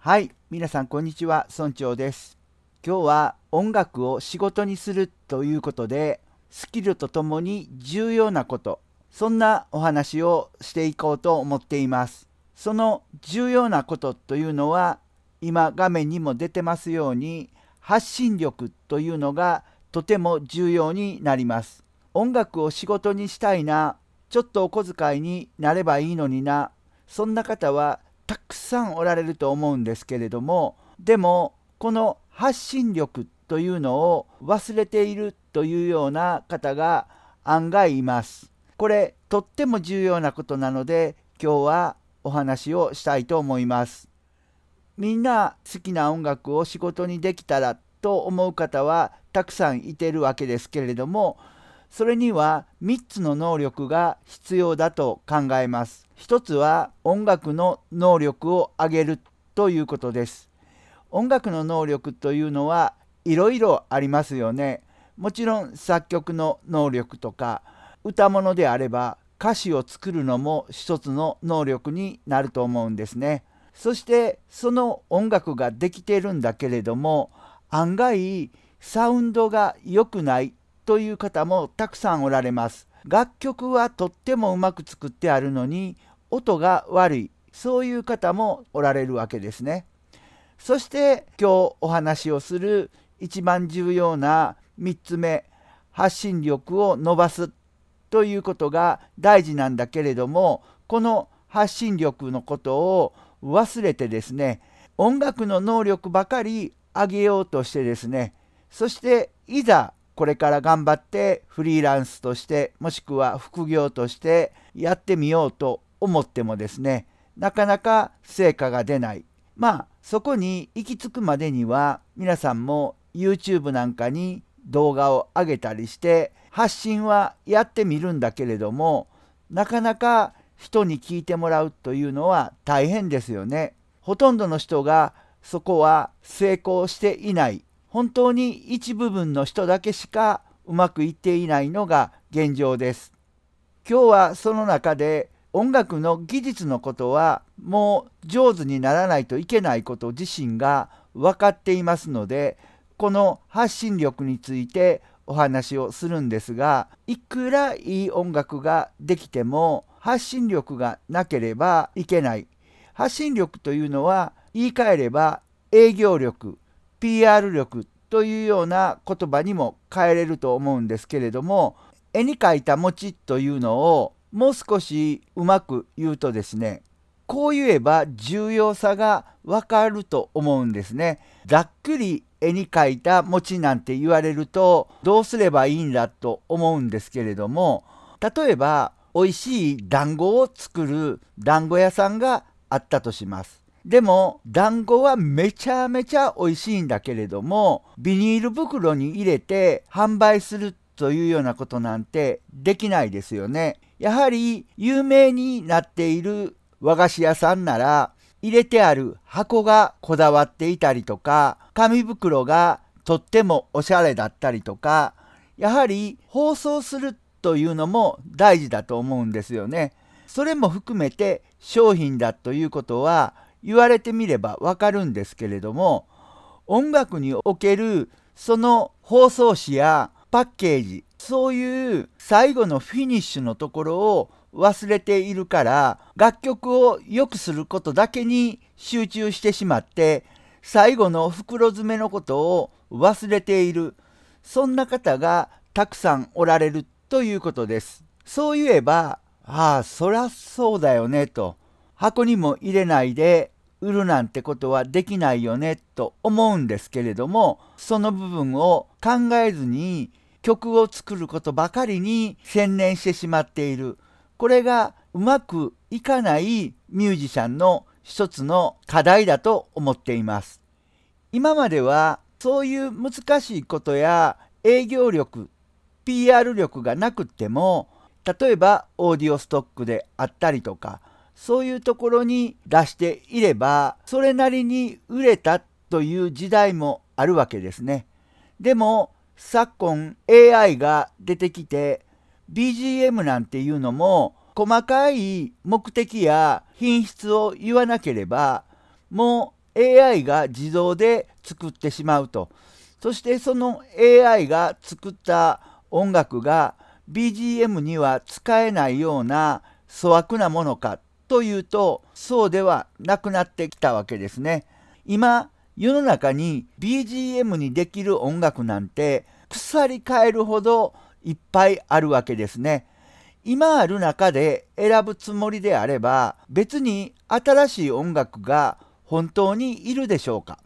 はい、皆さんこんにちは、村長です。今日は音楽を仕事にするということで、スキルとともに重要なこと、そんなお話をしていこうと思っています。その重要なことというのは、今画面にも出てますように、発信力というのがとても重要になります。音楽を仕事にしたいな、ちょっとお小遣いになればいいのにな、そんな方はたくさんおられると思うんですけれどもでもこの発信力というのを忘れているというような方が案外います。これとっても重要なことなので今日はお話をしたいと思います。みんな好きな音楽を仕事にできたらと思う方はたくさんいてるわけですけれどもそれには3つの能力が必要だと考えます。1つは音楽の能力を上げるということです。音楽の能力というのはいろいろありますよね。もちろん作曲の能力とか歌物であれば歌詞を作るのも一つの能力になると思うんですね。そしてその音楽ができているんだけれども案外サウンドが良くないという方もたくさんおられます。楽曲はとってもうまく作ってあるのに音が悪いそういう方もおられるわけですね。そして今日お話をする一番重要な3つ目発信力を伸ばすということが大事なんだけれどもこの発信力のことを忘れてですね音楽の能力ばかり上げようとしてですねそしていざこれから頑張ってフリーランスとしてもしくは副業としてやってみようと思ってもですねなかなか成果が出ないまあそこに行き着くまでには皆さんも YouTube なんかに動画を上げたりして発信はやってみるんだけれどもなかなか人に聞いてもらうというのは大変ですよね。ほとんどの人がそこは成功していない本当に一部分の人だけしかうまくいっていないのが現状です。今日はその中で音楽の技術のことはもう上手にならないといけないこと自身が分かっていますのでこの発信力についてお話をするんですがいくらいい音楽ができても発信力がなければいけない発信力というのは言い換えれば営業力 PR 力というような言葉にも変えれると思うんですけれども絵に描いた餅というのをもう少しうまく言うとですねこう言えば重要さがわかると思うんですね。ざっくり絵に描いた餅なんて言われるとどうすればいいんだと思うんですけれども例えば美味しい団子を作る団子屋さんがあったとします。でも団子はめちゃめちゃ美味しいんだけれどもビニール袋に入れて販売するというようなことなんてできないですよね。やはり有名になっている和菓子屋さんなら入れてある箱がこだわっていたりとか紙袋がとってもおしゃれだったりとかやはり包装するというのも大事だと思うんですよね。それも含めて商品だということは言われてみればわかるんですけれども音楽におけるその包装紙やパッケージそういう最後のフィニッシュのところを忘れているから楽曲を良くすることだけに集中してしまって最後の袋詰めのことを忘れているそんな方がたくさんおられるということです。そういえばああそらそうだよねと箱にも入れないで売るなんてことはできないよねと思うんですけれどもその部分を考えずに曲を作ることばかりに専念してしまっているこれがうまくいかないミュージシャンの一つの課題だと思っています今まではそういう難しいことや営業力 PR 力がなくっても例えばオーディオストックであったりとかそういうところに出していれば、それなりに売れたという時代もあるわけですね。でも、昨今 AI が出てきて、BGM なんていうのも、細かい目的や品質を言わなければ、もう AI が自動で作ってしまうと。そしてその AI が作った音楽が BGM には使えないような粗悪なものかというとそうではなくなってきたわけですね。今世の中に BGM にできる音楽なんて腐り返えるほどいっぱいあるわけですね。今ある中で選ぶつもりであれば別に新しい音楽が本当にいるでしょうか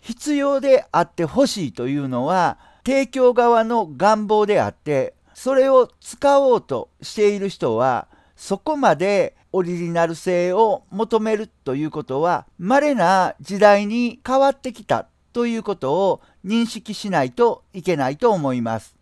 必要であってほしいというのは提供側の願望であってそれを使おうとしている人はそこまでオリジナル性を求めるということは稀な時代に変わってきたということを認識しないといけないと思います。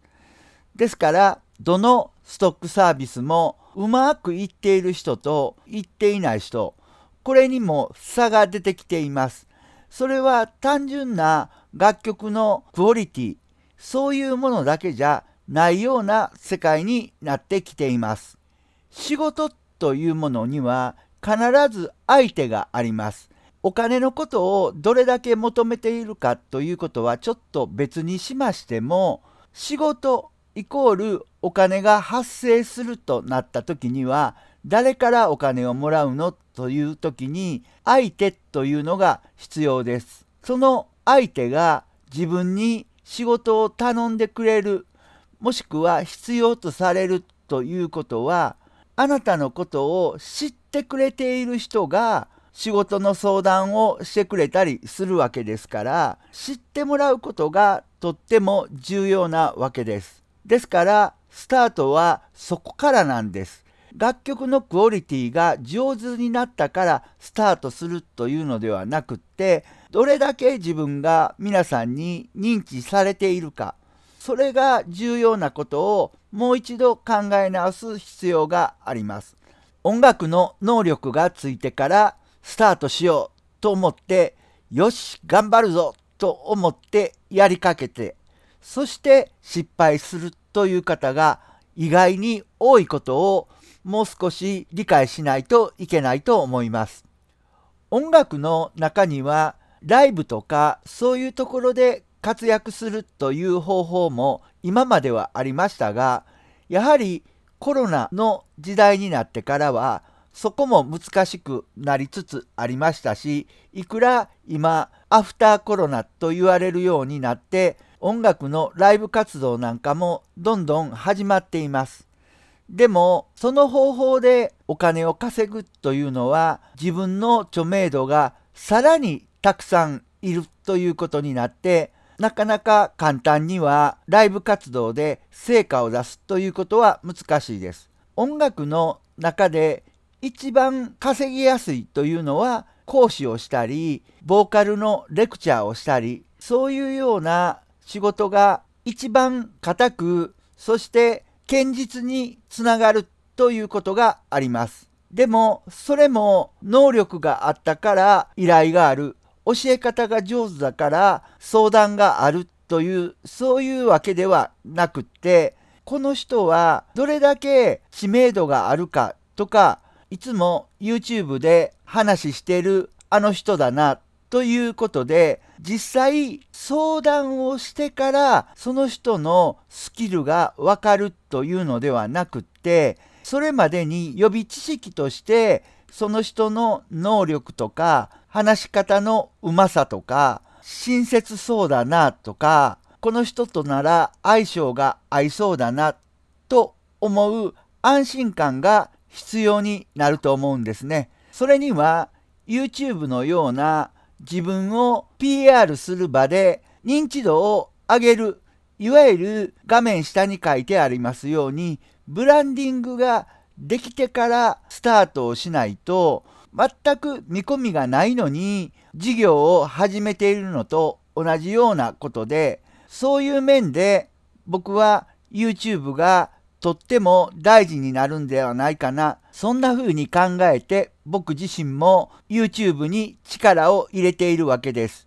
ですからどのストックサービスもうまくいっている人といっていない人これにも差が出てきています。それは単純な楽曲のクオリティそういうものだけじゃないような世界になってきています。仕事っというものには必ず相手があります。お金のことをどれだけ求めているかということはちょっと別にしましても仕事イコールお金が発生するとなった時には誰からお金をもらうのという時に相手というのが必要です。その相手が自分に仕事を頼んでくれるもしくは必要とされるということはあなたのことを知ってくれている人が仕事の相談をしてくれたりするわけですから知ってもらうことがとっても重要なわけです。ですからスタートはそこからなんです。楽曲のクオリティが上手になったからスタートするというのではなくってどれだけ自分が皆さんに認知されているかそれが重要なことをもう一度考え直す必要があります。音楽の能力がついてからスタートしようと思って、よし、頑張るぞと思ってやりかけて、そして失敗するという方が意外に多いことをもう少し理解しないといけないと思います。音楽の中にはライブとかそういうところで活躍するという方法も今まではありましたが、やはりコロナの時代になってからはそこも難しくなりつつありましたし、いくら今アフターコロナと言われるようになって音楽のライブ活動なんかもどんどん始まっています。でもその方法でお金を稼ぐというのは自分の著名度がさらにたくさんいるということになってなかなか簡単にはライブ活動で成果を出すということは難しいです。音楽の中で一番稼ぎやすいというのは講師をしたりボーカルのレクチャーをしたりそういうような仕事が一番固くそして堅実につながるということがあります。でもそれも能力があったから依頼がある教え方が上手だから相談があるというそういうわけではなくってこの人はどれだけ知名度があるかとかいつも YouTube で話してるあの人だなということで実際相談をしてからその人のスキルがわかるというのではなくってそれまでに予備知識としてその人の能力とか話し方のうまさとか、親切そうだなとか、この人となら相性が合いそうだなと思う安心感が必要になると思うんですね。それには YouTube のような自分を PR する場で認知度を上げる、いわゆる画面下に書いてありますように、ブランディングができてからスタートをしないと全く見込みがないのに事業を始めているのと同じようなことでそういう面で僕は YouTube がとっても大事になるんではないかなそんな風に考えて僕自身も YouTube に力を入れているわけです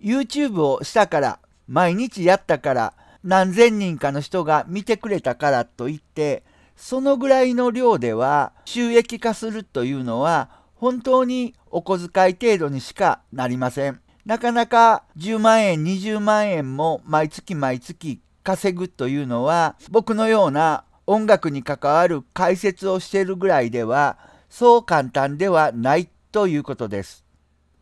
YouTube をしたから毎日やったから何千人かの人が見てくれたからといってそのぐらいの量では収益化するというのは本当にお小遣い程度にしかなりません。なかなか10万円、20万円も毎月毎月稼ぐというのは、僕のような音楽に関わる解説をしているぐらいでは、そう簡単ではないということです。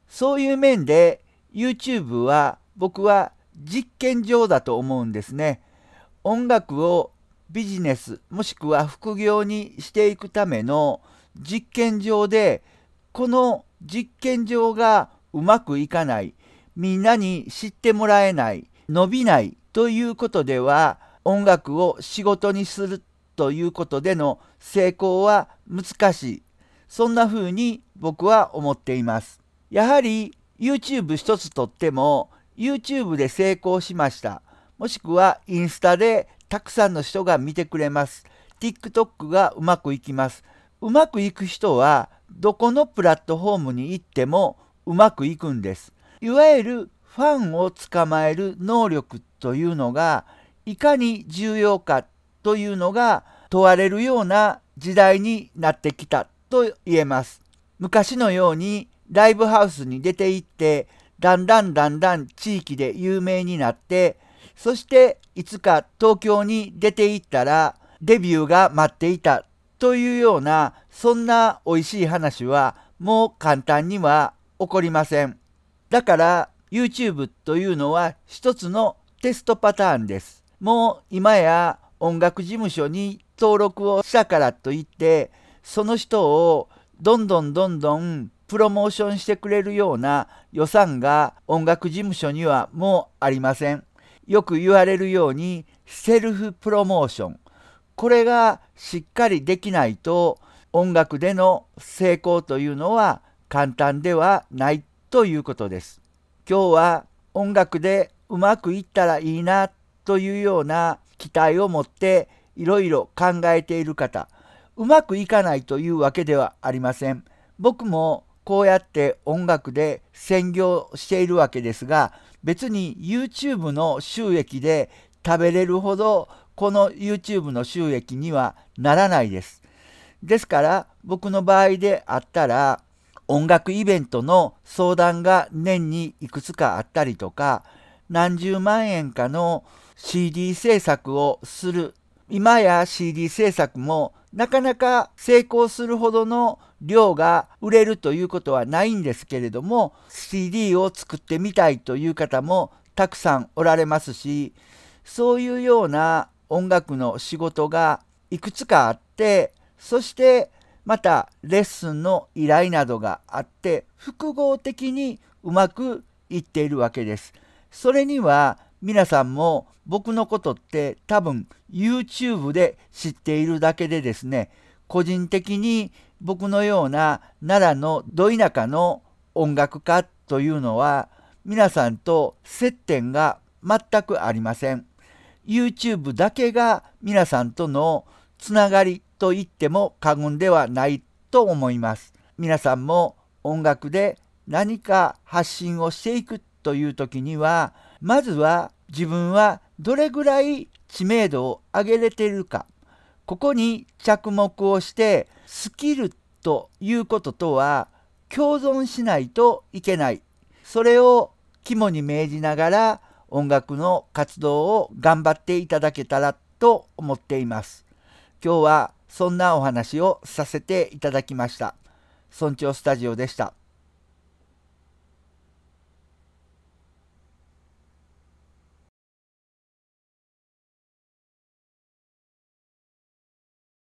そういう面で YouTube は僕は実験上だと思うんですね。音楽をビジネスもしくは副業にしていくための実験上でこの実験場がうまくいかない、みんなに知ってもらえない、伸びないということでは、音楽を仕事にするということでの成功は難しい。そんな風に僕は思っています。やはり YouTube 一つとっても YouTube で成功しました。もしくはインスタでたくさんの人が見てくれます。TikTok がうまくいきます。うまくいく人はどこのプラットフォームに行ってもうまくいくんです。いわゆるファンを捕まえる能力というのがいかに重要かというのが問われるような時代になってきたと言えます。昔のようにライブハウスに出て行ってだんだんだんだん地域で有名になってそしていつか東京に出て行ったらデビューが待っていたというようなそんな美味しい話はもう簡単には起こりません。だから YouTube というのは一つのテストパターンです。もう今や音楽事務所に登録をしたからといってその人をどんどんどんどんプロモーションしてくれるような予算が音楽事務所にはもうありません。よく言われるようにセルフプロモーションこれがしっかりできないと音楽での成功というのは簡単ではないということです。今日は音楽でうまくいったらいいなというような期待を持っていろいろ考えている方、うまくいかないというわけではありません。僕もこうやって音楽で専業しているわけですが、別に YouTube の収益で食べれるほどこの YouTube の収益にはならないです。ですから僕の場合であったら音楽イベントの相談が年にいくつかあったりとか何十万円かの CD 制作をする今や CD 制作もなかなか成功するほどの量が売れるということはないんですけれども CD を作ってみたいという方もたくさんおられますしそういうような音楽の仕事がいくつかあってそしてまたレッスンの依頼などがあって複合的にうまくいっているわけです。それには皆さんも僕のことって多分 YouTube で知っているだけでですね個人的に僕のような奈良のど田舎の音楽家というのは皆さんと接点が全くありません。YouTube だけが皆さんとのつながりと言っても過言ではないと思います。皆さんも音楽で何か発信をしていくという時にはまずは自分はどれぐらい知名度を上げれているかここに着目をしてスキルということとは共存しないといけないそれを肝に銘じながら音楽の活動を頑張っていただけたらと思っています。今日はそんなお話をさせていただきました。村長スタジオでした。